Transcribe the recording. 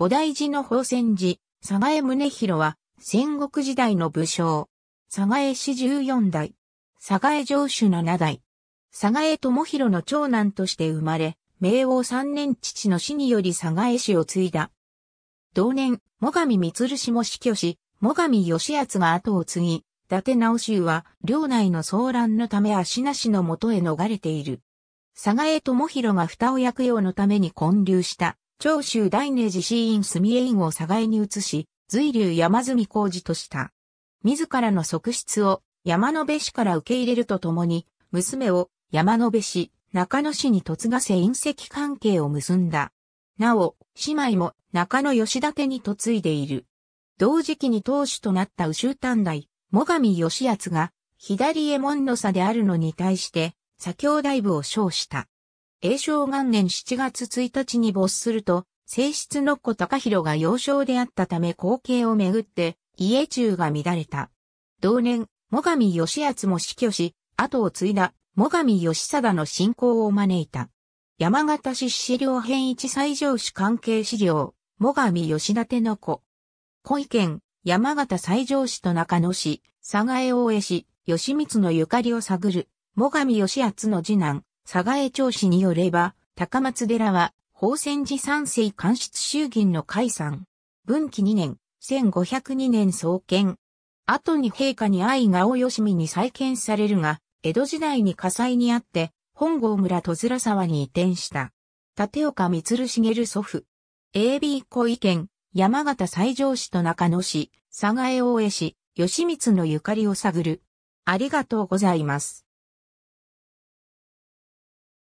菩提寺の宝泉寺、佐賀江宗広は、戦国時代の武将。佐賀江氏14代。佐賀江城主7代。佐賀江智弘の長男として生まれ、明王3年父の死により佐賀江氏を継いだ。同年、最上光氏も死去し、最上義厚が後を継ぎ、伊達直秀は、領内の騒乱のため足なしのもとへ逃れている。佐賀江智弘が蓋を焼くようのために建立した長州大明寺寺院住院を互いに移し、随流山住工事とした。自らの側室を山野辺市から受け入れるとともに、娘を山野辺市、中野市に嫁がせ隕石関係を結んだ。なお、姉妹も中野吉立に嫁いでいる。同時期に当主となった宇宙丹大、最上義厚が、左衛門の差であるのに対して、左京大部を称した。永正元年7月1日に没すると、正室の子高弘が幼少であったため後継をめぐって、家中が乱れた。同年、最上義厚も死去し、後を継いだ、最上義貞の信仰を招いた。山形市資料編一最上市関係資料、最上義立の子。小池山形最上市と中野市、佐賀江大江市、吉光のゆかりを探る、最上義厚の次男、佐賀江町市によれば、高松寺は、宝泉寺三世官室衆銀の解散。文紀2年、1502年創建。後に陛下に愛が大吉見に再建されるが、江戸時代に火災にあって、本郷村戸面沢に移転した。立岡光茂祖父。AB 小意見、山形西条市と中野市、佐賀江大江市、吉光のゆかりを探る。ありがとうございます。